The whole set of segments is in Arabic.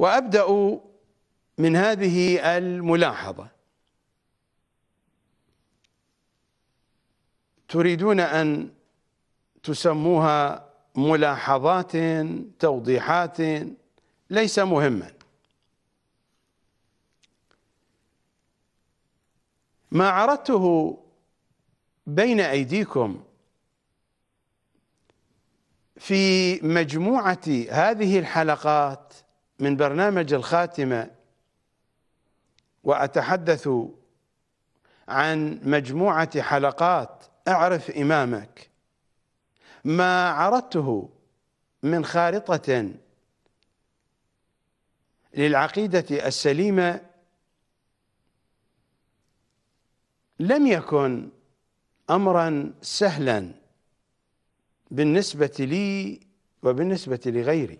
وأبدأ من هذه الملاحظة تريدون أن تسموها ملاحظات توضيحات ليس مهما ما عرضته بين أيديكم في مجموعة هذه الحلقات من برنامج الخاتمة وأتحدث عن مجموعة حلقات أعرف إمامك ما عرضته من خارطة للعقيدة السليمة لم يكن أمرا سهلا بالنسبة لي وبالنسبة لغيري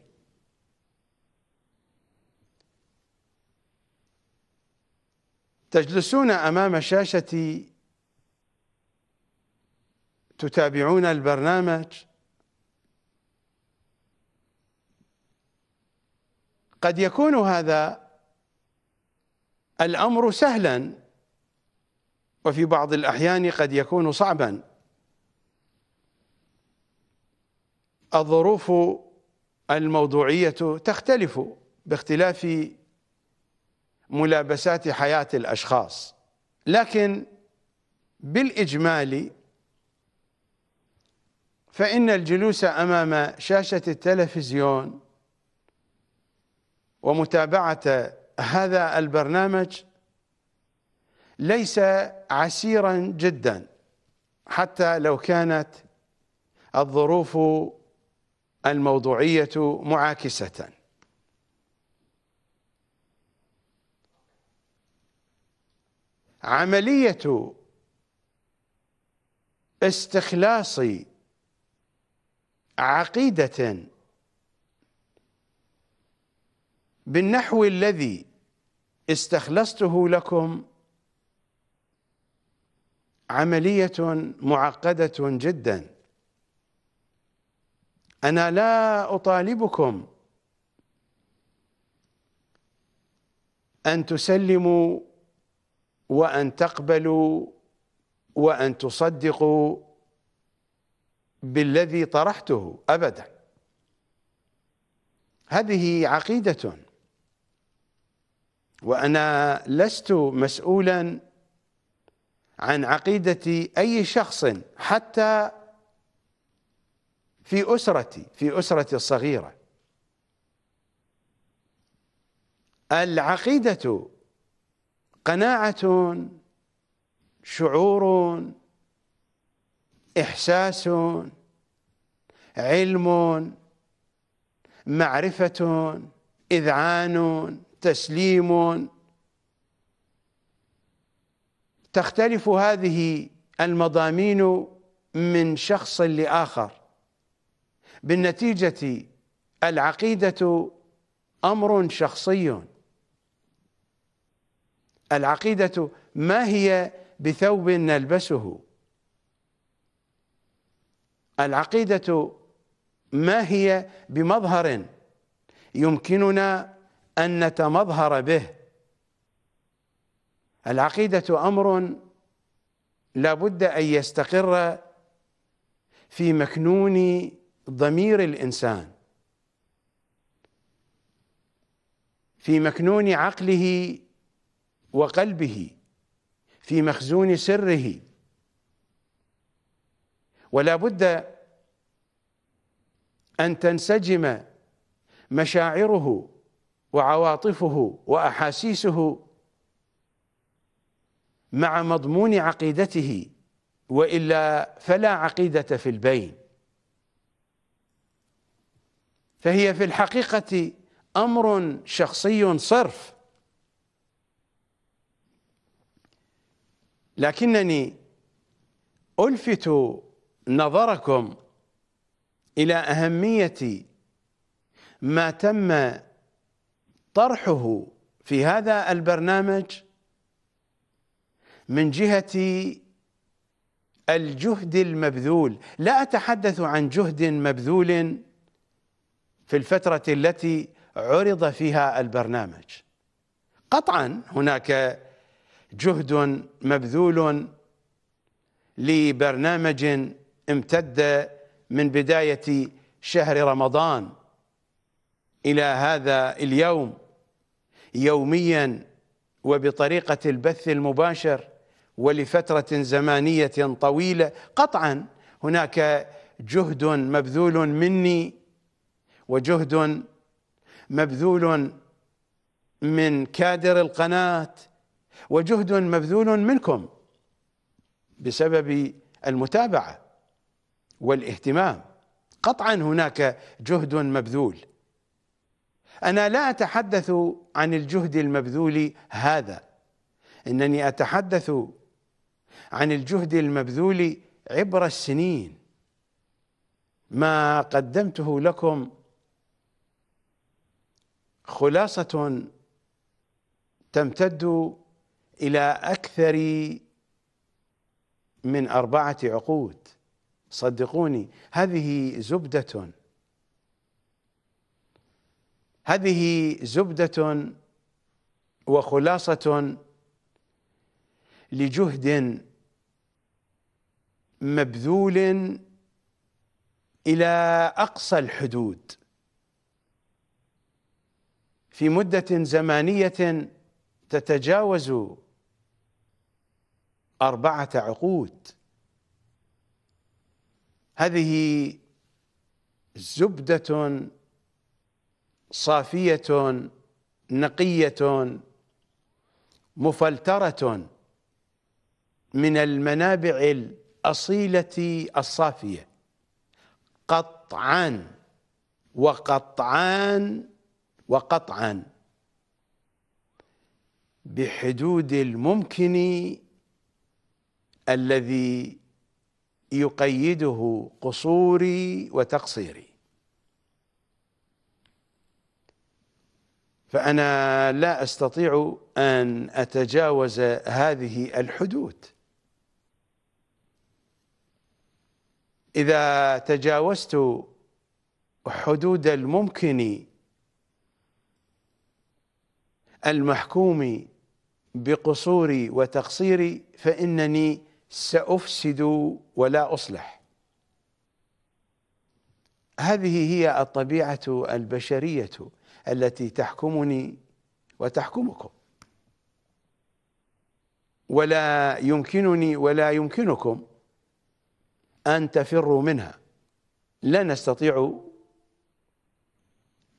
تجلسون امام شاشتي تتابعون البرنامج قد يكون هذا الامر سهلا وفي بعض الاحيان قد يكون صعبا الظروف الموضوعيه تختلف باختلاف ملابسات حياة الأشخاص لكن بالإجمال فإن الجلوس أمام شاشة التلفزيون ومتابعة هذا البرنامج ليس عسيرا جدا حتى لو كانت الظروف الموضوعية معاكسة عملية استخلاص عقيدة بالنحو الذي استخلصته لكم عملية معقدة جدا أنا لا أطالبكم أن تسلموا وأن تقبلوا وأن تصدقوا بالذي طرحته أبدا هذه عقيدة وأنا لست مسؤولا عن عقيدة أي شخص حتى في أسرتي في أسرتي الصغيرة العقيدة قناعة شعور إحساس علم معرفة إذعان تسليم تختلف هذه المضامين من شخص لآخر بالنتيجة العقيدة أمر شخصي العقيدة ما هي بثوب نلبسه العقيدة ما هي بمظهر يمكننا أن نتمظهر به العقيدة أمر لا بد أن يستقر في مكنون ضمير الإنسان في مكنون عقله وقلبه في مخزون سره ولا بد أن تنسجم مشاعره وعواطفه وأحاسيسه مع مضمون عقيدته وإلا فلا عقيدة في البين فهي في الحقيقة أمر شخصي صرف لكنني ألفت نظركم إلى أهمية ما تم طرحه في هذا البرنامج من جهة الجهد المبذول لا أتحدث عن جهد مبذول في الفترة التي عرض فيها البرنامج قطعا هناك جهد مبذول لبرنامج امتد من بداية شهر رمضان إلى هذا اليوم يوميا وبطريقة البث المباشر ولفترة زمانية طويلة قطعا هناك جهد مبذول مني وجهد مبذول من كادر القناه وجهد مبذول منكم بسبب المتابعه والاهتمام قطعا هناك جهد مبذول انا لا اتحدث عن الجهد المبذول هذا انني اتحدث عن الجهد المبذول عبر السنين ما قدمته لكم خلاصه تمتد إلى أكثر من أربعة عقود صدقوني هذه زبدة هذه زبدة وخلاصة لجهد مبذول إلى أقصى الحدود في مدة زمانية تتجاوز أربعة عقود هذه زبدة صافية نقية مفلترة من المنابع الأصيلة الصافية قطعا وقطعا وقطعا بحدود الممكن الذي يقيده قصوري وتقصيري فأنا لا أستطيع أن أتجاوز هذه الحدود إذا تجاوزت حدود الممكن المحكوم بقصوري وتقصيري فإنني سأفسد ولا أصلح هذه هي الطبيعة البشرية التي تحكمني وتحكمكم ولا يمكنني ولا يمكنكم أن تفروا منها لا نستطيع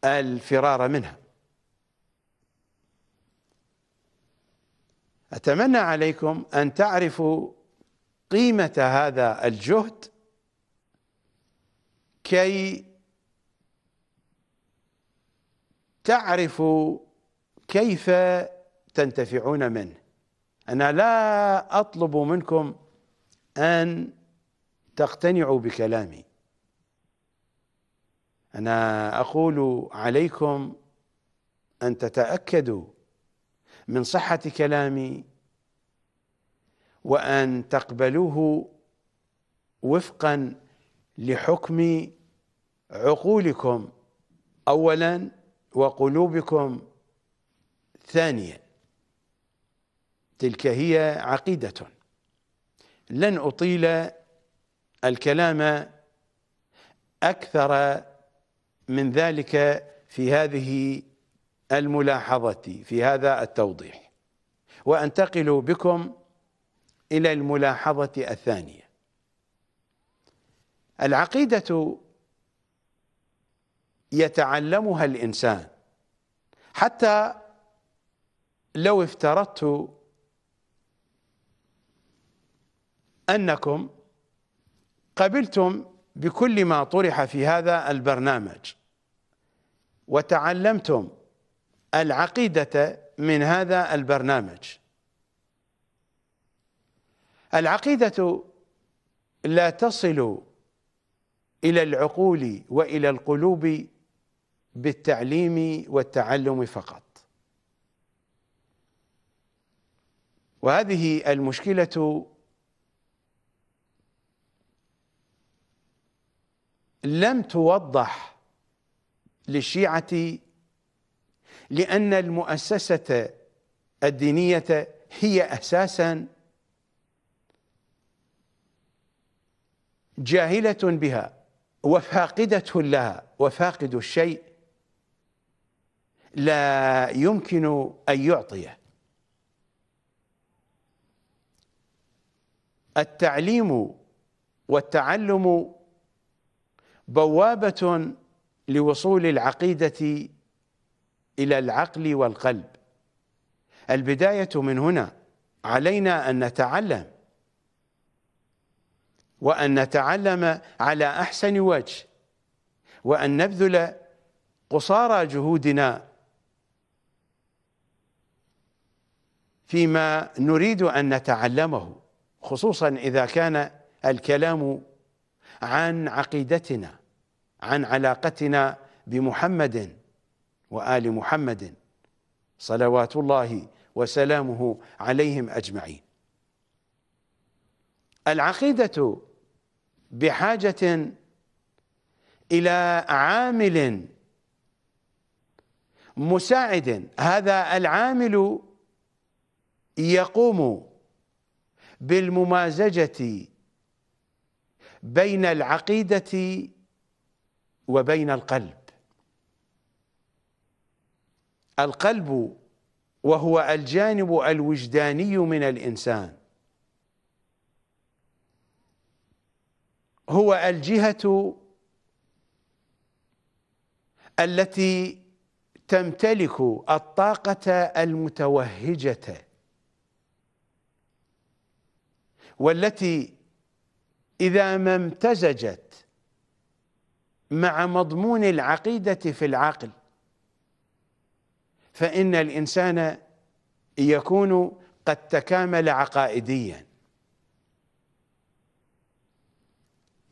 الفرار منها أتمنى عليكم أن تعرفوا قيمة هذا الجهد كي تعرفوا كيف تنتفعون منه أنا لا أطلب منكم أن تقتنعوا بكلامي أنا أقول عليكم أن تتأكدوا من صحة كلامي وأن تقبلوه وفقا لحكم عقولكم أولا وقلوبكم ثانيا تلك هي عقيدة لن أطيل الكلام أكثر من ذلك في هذه الملاحظة في هذا التوضيح وأنتقل بكم إلى الملاحظة الثانية العقيدة يتعلمها الإنسان حتى لو افترضت أنكم قبلتم بكل ما طرح في هذا البرنامج وتعلمتم العقيدة من هذا البرنامج العقيدة لا تصل إلى العقول وإلى القلوب بالتعليم والتعلم فقط وهذه المشكلة لم توضح للشيعة لأن المؤسسة الدينية هي أساساً جاهلة بها وفاقدة لها وفاقد الشيء لا يمكن أن يعطيه التعليم والتعلم بوابة لوصول العقيدة إلى العقل والقلب البداية من هنا علينا أن نتعلم وأن نتعلم على أحسن وجه وأن نبذل قصارى جهودنا فيما نريد أن نتعلمه خصوصا إذا كان الكلام عن عقيدتنا عن علاقتنا بمحمد وآل محمد صلوات الله وسلامه عليهم أجمعين العقيدة بحاجة إلى عامل مساعد هذا العامل يقوم بالممازجة بين العقيدة وبين القلب القلب وهو الجانب الوجداني من الإنسان هو الجهة التي تمتلك الطاقة المتوهجة والتي إذا ما امتزجت مع مضمون العقيدة في العقل فإن الإنسان يكون قد تكامل عقائدياً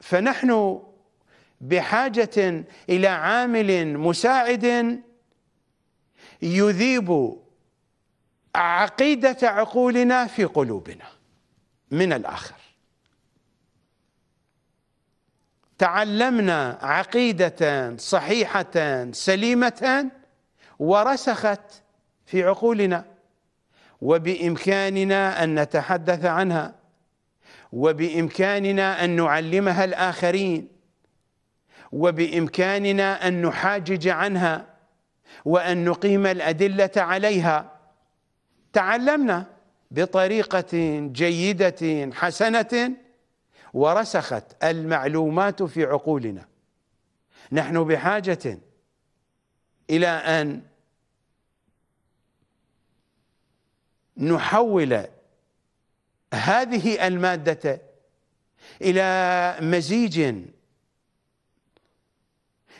فنحن بحاجة إلى عامل مساعد يذيب عقيدة عقولنا في قلوبنا من الآخر تعلمنا عقيدة صحيحة سليمة ورسخت في عقولنا وبإمكاننا أن نتحدث عنها وبامكاننا ان نعلمها الاخرين وبامكاننا ان نحاجج عنها وان نقيم الادله عليها تعلمنا بطريقه جيده حسنه ورسخت المعلومات في عقولنا نحن بحاجه الى ان نحول هذه المادة إلى مزيج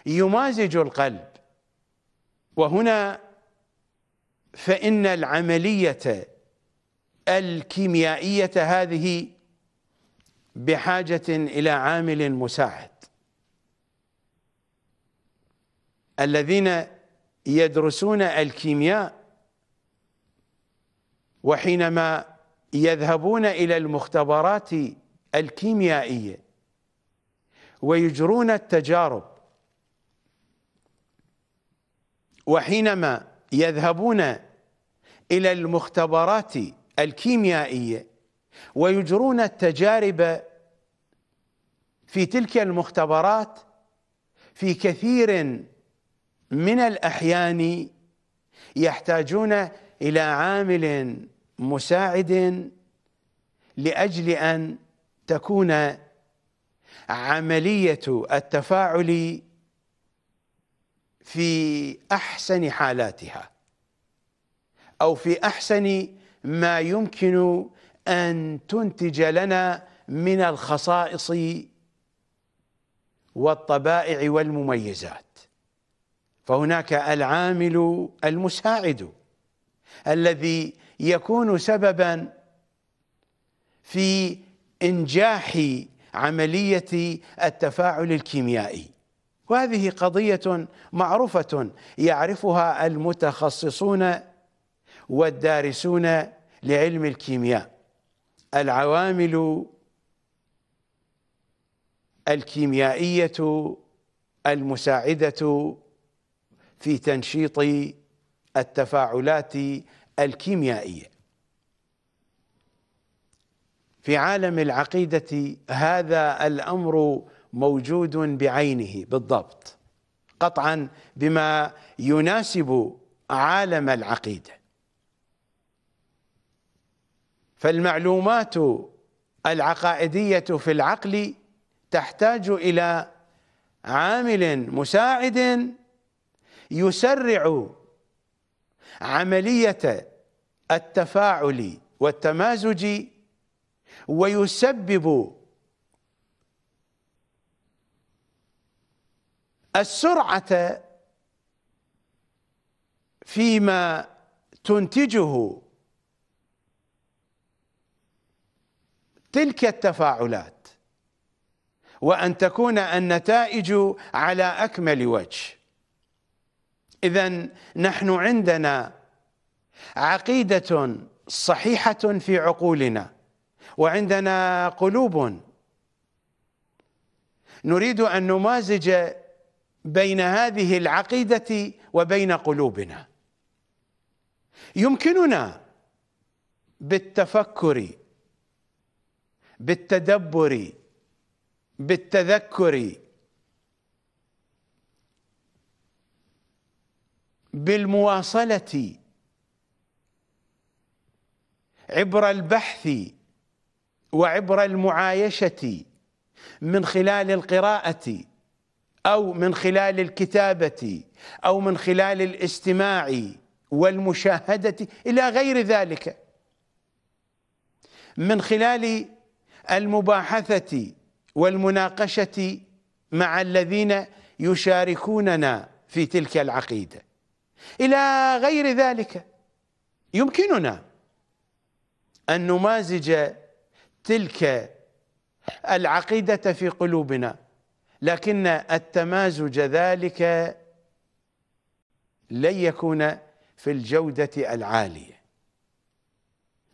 يمازج القلب وهنا فإن العملية الكيميائية هذه بحاجة إلى عامل مساعد الذين يدرسون الكيمياء وحينما يذهبون إلى المختبرات الكيميائية ويجرون التجارب وحينما يذهبون إلى المختبرات الكيميائية ويجرون التجارب في تلك المختبرات في كثير من الأحيان يحتاجون إلى عامل مساعد لاجل ان تكون عمليه التفاعل في احسن حالاتها او في احسن ما يمكن ان تنتج لنا من الخصائص والطبائع والمميزات فهناك العامل المساعد الذي يكون سببا في إنجاح عملية التفاعل الكيميائي وهذه قضية معروفة يعرفها المتخصصون والدارسون لعلم الكيمياء العوامل الكيميائية المساعدة في تنشيط التفاعلات الكيميائية في عالم العقيدة هذا الأمر موجود بعينه بالضبط قطعا بما يناسب عالم العقيده فالمعلومات العقائديه في العقل تحتاج الى عامل مساعد يسرع عمليه التفاعل والتمازج ويسبب السرعة فيما تنتجه تلك التفاعلات وأن تكون النتائج على أكمل وجه إذا نحن عندنا عقيدة صحيحة في عقولنا وعندنا قلوب نريد أن نمازج بين هذه العقيدة وبين قلوبنا يمكننا بالتفكر بالتدبر بالتذكر بالمواصله عبر البحث وعبر المعايشه من خلال القراءه او من خلال الكتابه او من خلال الاستماع والمشاهده الى غير ذلك من خلال المباحثه والمناقشه مع الذين يشاركوننا في تلك العقيده الى غير ذلك يمكننا أن نمازج تلك العقيدة في قلوبنا لكن التمازج ذلك لن يكون في الجودة العالية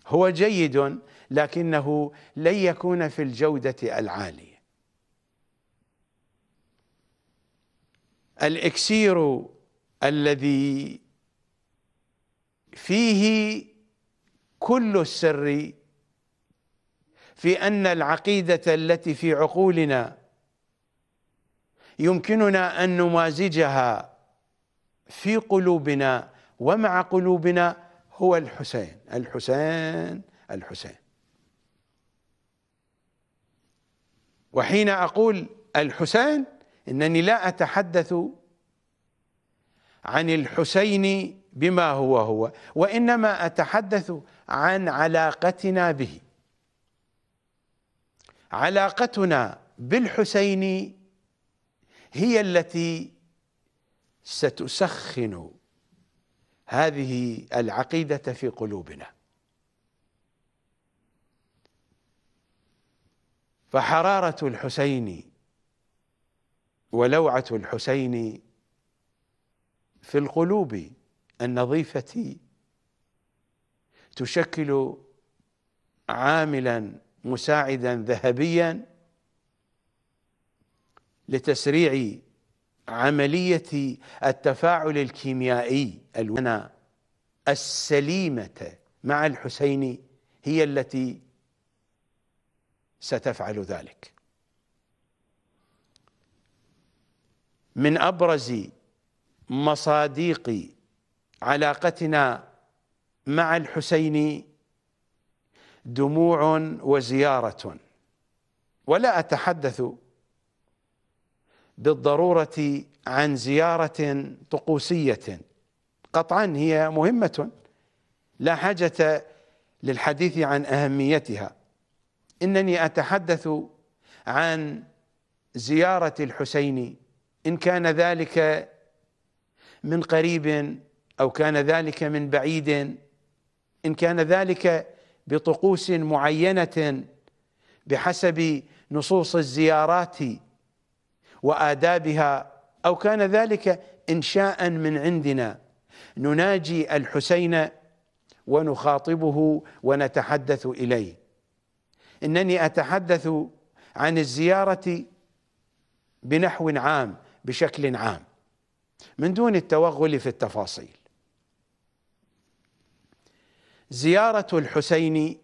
هو جيد لكنه لن يكون في الجودة العالية الإكسير الذي فيه كل السر في أن العقيدة التي في عقولنا يمكننا أن نمازجها في قلوبنا ومع قلوبنا هو الحسين الحسين الحسين وحين أقول الحسين إنني لا أتحدث عن الحسين بما هو هو وانما اتحدث عن علاقتنا به علاقتنا بالحسين هي التي ستسخن هذه العقيده في قلوبنا فحراره الحسين ولوعه الحسين في القلوب النظيفة تشكل عاملا مساعدا ذهبيا لتسريع عملية التفاعل الكيميائي الوانا السليمة مع الحسين هي التي ستفعل ذلك من أبرز مصاديق علاقتنا مع الحسين دموع وزيارة ولا أتحدث بالضرورة عن زيارة طقوسية قطعا هي مهمة لا حاجة للحديث عن أهميتها إنني أتحدث عن زيارة الحسين إن كان ذلك من قريب أو كان ذلك من بعيد إن كان ذلك بطقوس معينة بحسب نصوص الزيارات وآدابها أو كان ذلك إنشاء من عندنا نناجي الحسين ونخاطبه ونتحدث إليه إنني أتحدث عن الزيارة بنحو عام بشكل عام من دون التوغل في التفاصيل زيارة الحسين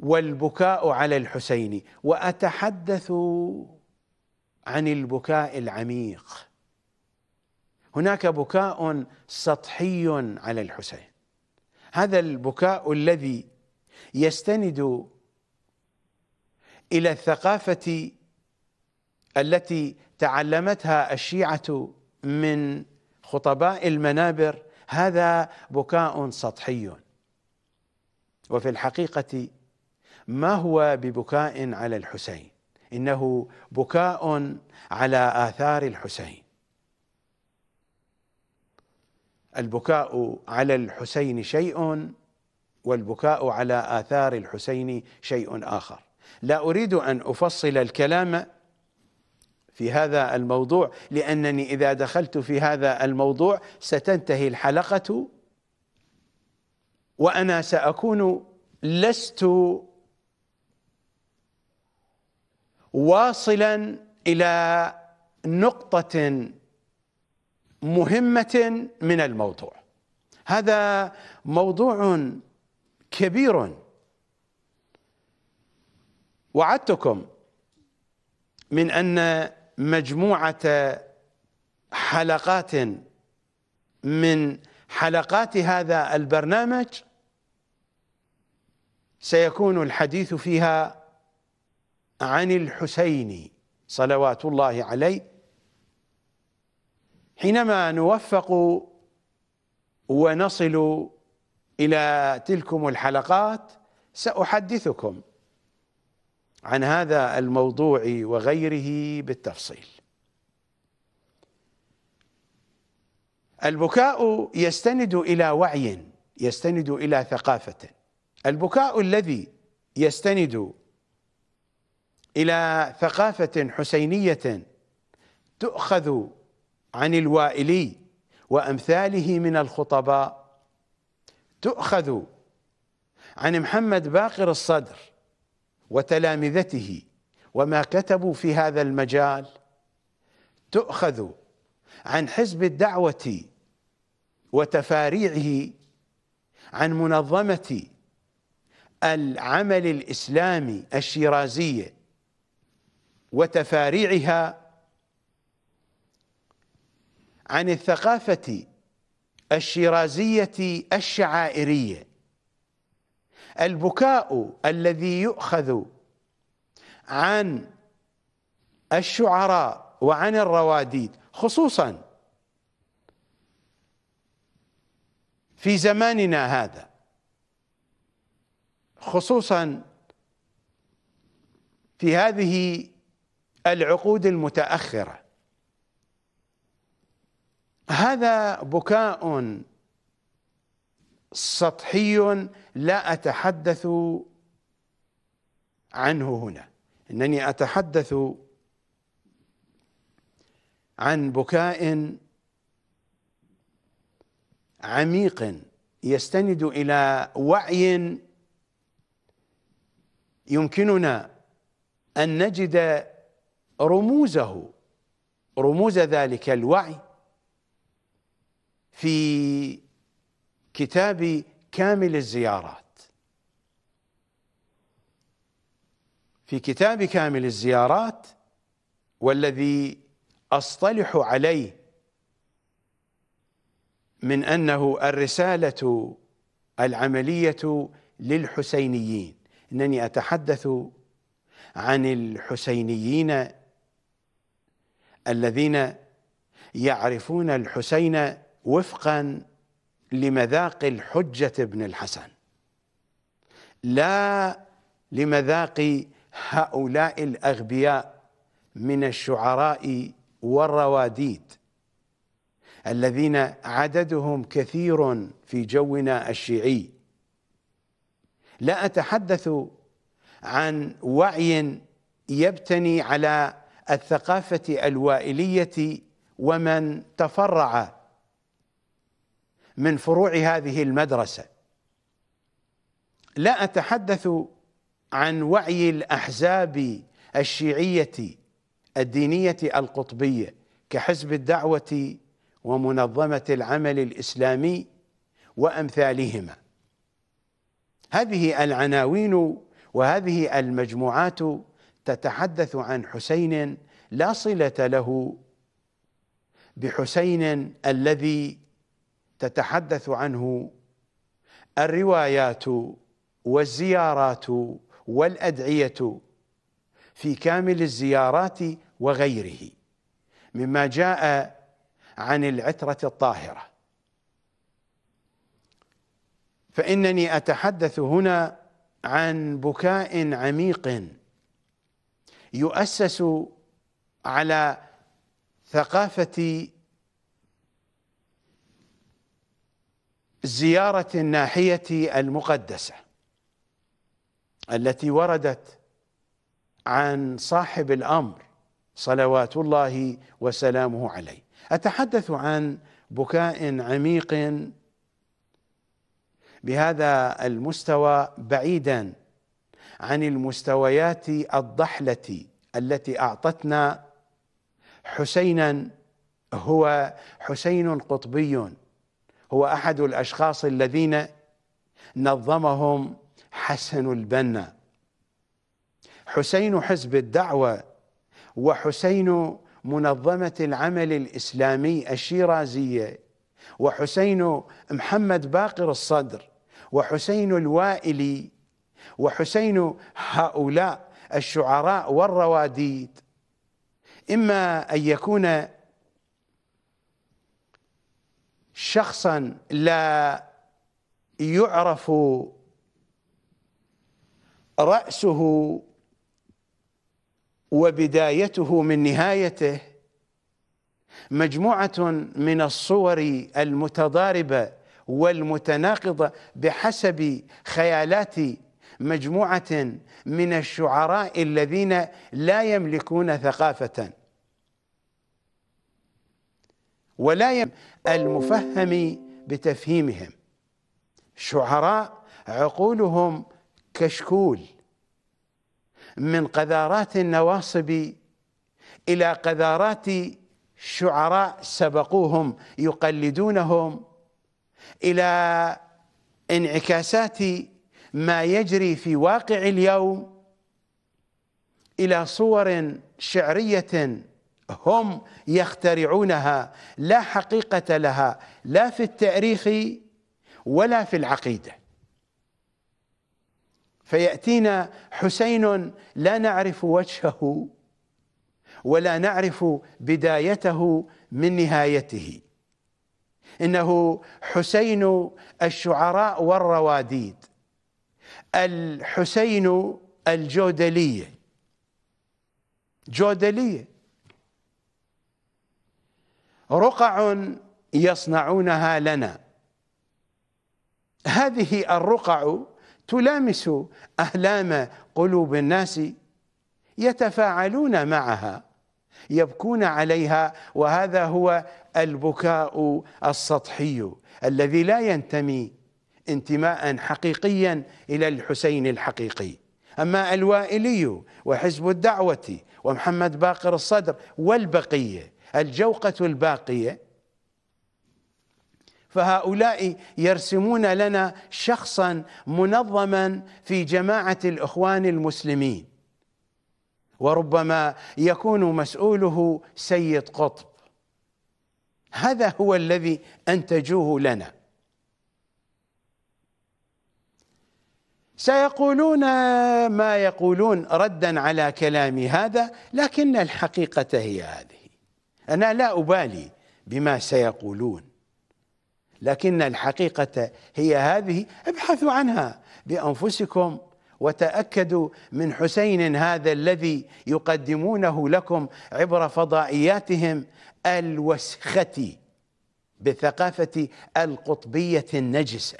والبكاء على الحسين وأتحدث عن البكاء العميق هناك بكاء سطحي على الحسين هذا البكاء الذي يستند الى الثقافه التي تعلمتها الشيعه من خطباء المنابر هذا بكاء سطحي وفي الحقيقه ما هو ببكاء على الحسين انه بكاء على اثار الحسين البكاء على الحسين شيء والبكاء على اثار الحسين شيء اخر لا اريد ان افصل الكلام في هذا الموضوع لأنني إذا دخلت في هذا الموضوع ستنتهي الحلقة وأنا سأكون لست واصلا إلى نقطة مهمة من الموضوع هذا موضوع كبير وعدتكم من أن مجموعة حلقات من حلقات هذا البرنامج سيكون الحديث فيها عن الحسين صلوات الله عليه حينما نوفق ونصل إلى تلكم الحلقات سأحدثكم عن هذا الموضوع وغيره بالتفصيل البكاء يستند الى وعي يستند الى ثقافه البكاء الذي يستند الى ثقافه حسينيه تؤخذ عن الوائلي وامثاله من الخطباء تؤخذ عن محمد باقر الصدر وتلامذته وما كتبوا في هذا المجال تؤخذ عن حزب الدعوة وتفاريعه عن منظمة العمل الإسلامي الشيرازية وتفاريعها عن الثقافة الشيرازية الشعائرية البكاء الذي يؤخذ عن الشعراء وعن الرواديد خصوصا في زماننا هذا خصوصا في هذه العقود المتاخره هذا بكاء سطحي لا اتحدث عنه هنا انني اتحدث عن بكاء عميق يستند الى وعي يمكننا ان نجد رموزه رموز ذلك الوعي في كتابي كامل الزيارات في كتاب كامل الزيارات والذي أصطلح عليه من أنه الرسالة العملية للحسينيين إنني أتحدث عن الحسينيين الذين يعرفون الحسين وفقا لمذاق الحجة ابن الحسن لا لمذاق هؤلاء الأغبياء من الشعراء والرواديد الذين عددهم كثير في جونا الشيعي لا أتحدث عن وعي يبتني على الثقافة الوائلية ومن تفرع من فروع هذه المدرسه لا اتحدث عن وعي الاحزاب الشيعيه الدينيه القطبيه كحزب الدعوه ومنظمه العمل الاسلامي وامثالهما هذه العناوين وهذه المجموعات تتحدث عن حسين لا صله له بحسين الذي تتحدث عنه الروايات والزيارات والادعيه في كامل الزيارات وغيره مما جاء عن العتره الطاهره فانني اتحدث هنا عن بكاء عميق يؤسس على ثقافه زيارة الناحية المقدسة التي وردت عن صاحب الأمر صلوات الله وسلامه عليه أتحدث عن بكاء عميق بهذا المستوى بعيدا عن المستويات الضحلة التي أعطتنا حسينا هو حسين قطبي هو احد الاشخاص الذين نظمهم حسن البنا حسين حزب الدعوه وحسين منظمه العمل الاسلامي الشيرازيه وحسين محمد باقر الصدر وحسين الوائلي وحسين هؤلاء الشعراء والرواديد اما ان يكون شخصا لا يعرف رأسه وبدايته من نهايته مجموعة من الصور المتضاربة والمتناقضة بحسب خيالات مجموعة من الشعراء الذين لا يملكون ثقافة ولا المفهم بتفهيمهم شعراء عقولهم كشكول من قذارات النواصب إلى قذارات شعراء سبقوهم يقلدونهم إلى انعكاسات ما يجري في واقع اليوم إلى صور شعرية هم يخترعونها لا حقيقة لها لا في التاريخ ولا في العقيدة فيأتينا حسين لا نعرف وجهه ولا نعرف بدايته من نهايته انه حسين الشعراء والرواديد الحسين الجودليه جودليه رقع يصنعونها لنا هذه الرقع تلامس اهلام قلوب الناس يتفاعلون معها يبكون عليها وهذا هو البكاء السطحي الذي لا ينتمي انتماء حقيقيا الى الحسين الحقيقي اما الوائلي وحزب الدعوه ومحمد باقر الصدر والبقيه الجوقة الباقية فهؤلاء يرسمون لنا شخصا منظما في جماعة الإخوان المسلمين وربما يكون مسؤوله سيد قطب هذا هو الذي أنتجوه لنا سيقولون ما يقولون ردا على كلامي هذا لكن الحقيقة هي هذه أنا لا أبالي بما سيقولون لكن الحقيقة هي هذه ابحثوا عنها بأنفسكم وتأكدوا من حسين هذا الذي يقدمونه لكم عبر فضائياتهم الوسخة بالثقافة القطبية النجسة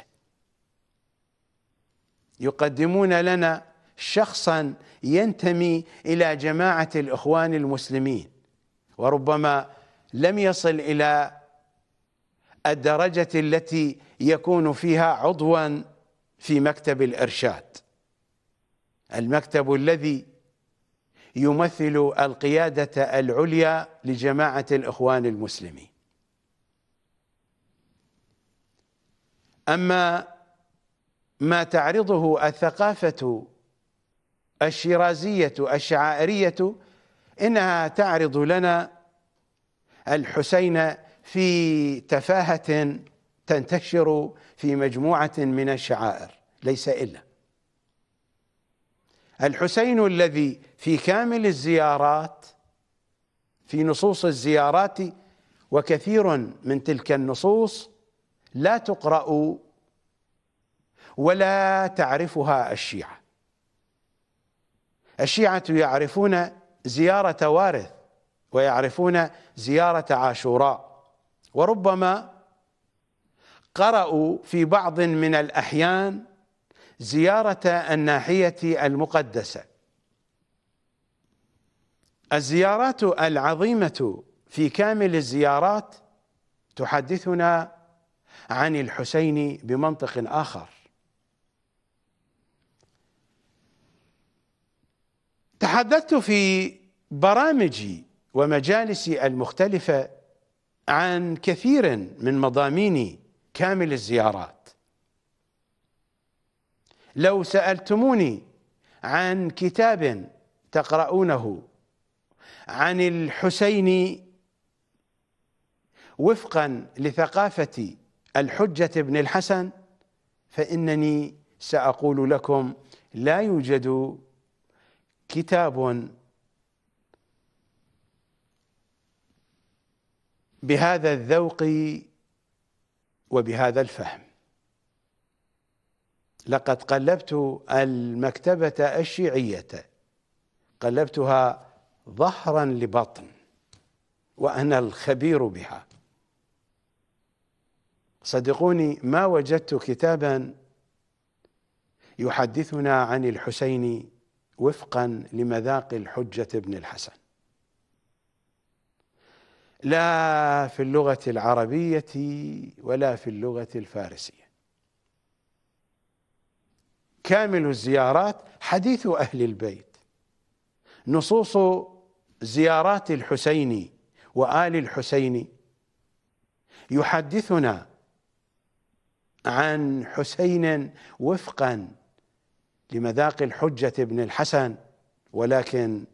يقدمون لنا شخصا ينتمي إلى جماعة الإخوان المسلمين وربما لم يصل الى الدرجه التي يكون فيها عضوا في مكتب الارشاد المكتب الذي يمثل القياده العليا لجماعه الاخوان المسلمين اما ما تعرضه الثقافه الشيرازيه الشعائريه إنها تعرض لنا الحسين في تفاهة تنتشر في مجموعة من الشعائر ليس إلا الحسين الذي في كامل الزيارات في نصوص الزيارات وكثير من تلك النصوص لا تقرأ ولا تعرفها الشيعة الشيعة يعرفون زيارة وارث ويعرفون زيارة عاشوراء وربما قرأوا في بعض من الأحيان زيارة الناحية المقدسة الزيارات العظيمة في كامل الزيارات تحدثنا عن الحسين بمنطق آخر تحدثت في برامجي ومجالسي المختلفة عن كثير من مضامين كامل الزيارات لو سألتموني عن كتاب تقرؤونه عن الحسين وفقا لثقافة الحجة بن الحسن فإنني سأقول لكم لا يوجد كتاب بهذا الذوق وبهذا الفهم لقد قلبت المكتبة الشيعية قلبتها ظهرا لبطن وأنا الخبير بها صدقوني ما وجدت كتابا يحدثنا عن الحسين وفقا لمذاق الحجة ابن الحسن لا في اللغة العربية ولا في اللغة الفارسية كامل الزيارات حديث أهل البيت نصوص زيارات الحسين وآل الحسين يحدثنا عن حسين وفقا لمذاق الحجة ابن الحسن ولكن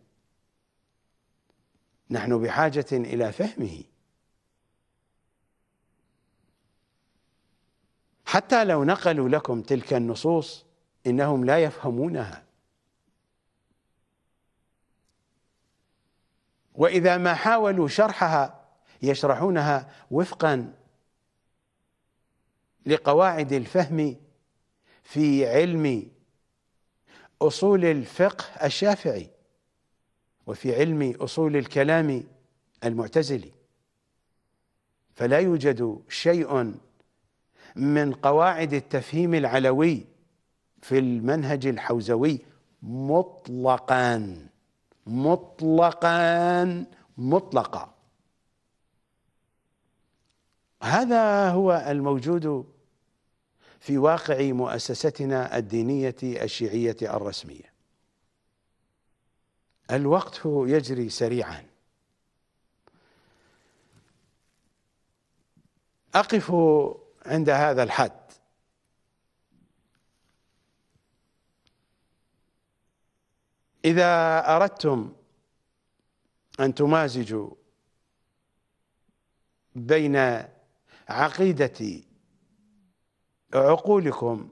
نحن بحاجة إلى فهمه حتى لو نقلوا لكم تلك النصوص إنهم لا يفهمونها وإذا ما حاولوا شرحها يشرحونها وفقا لقواعد الفهم في علم أصول الفقه الشافعي وفي علم أصول الكلام المعتزلي فلا يوجد شيء من قواعد التفهيم العلوي في المنهج الحوزوي مطلقا مطلقا مطلقا هذا هو الموجود في واقع مؤسستنا الدينية الشيعية الرسمية الوقت يجري سريعا أقف عند هذا الحد إذا أردتم أن تمازجوا بين عقيدة عقولكم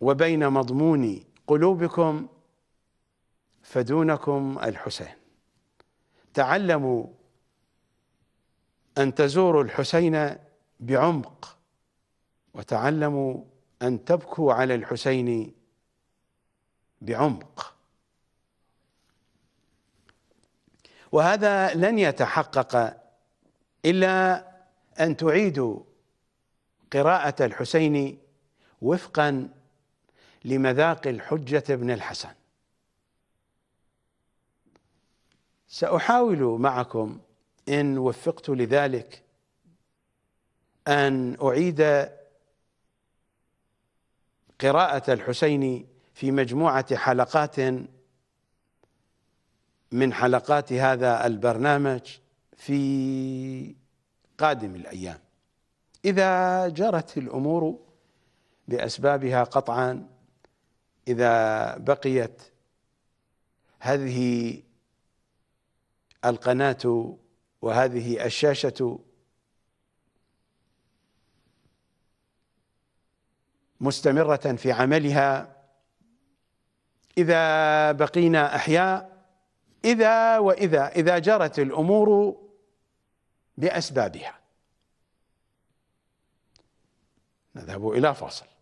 وبين مضمون قلوبكم فدونكم الحسين تعلموا أن تزوروا الحسين بعمق وتعلموا أن تبكوا على الحسين بعمق وهذا لن يتحقق إلا أن تعيدوا قراءة الحسين وفقا لمذاق الحجة بن الحسن سأحاول معكم إن وفقت لذلك أن أعيد قراءة الحسين في مجموعة حلقات من حلقات هذا البرنامج في قادم الأيام إذا جرت الأمور بأسبابها قطعا إذا بقيت هذه القناة وهذه الشاشة مستمرة في عملها إذا بقينا أحياء إذا وإذا إذا جرت الأمور بأسبابها نذهب إلى فاصل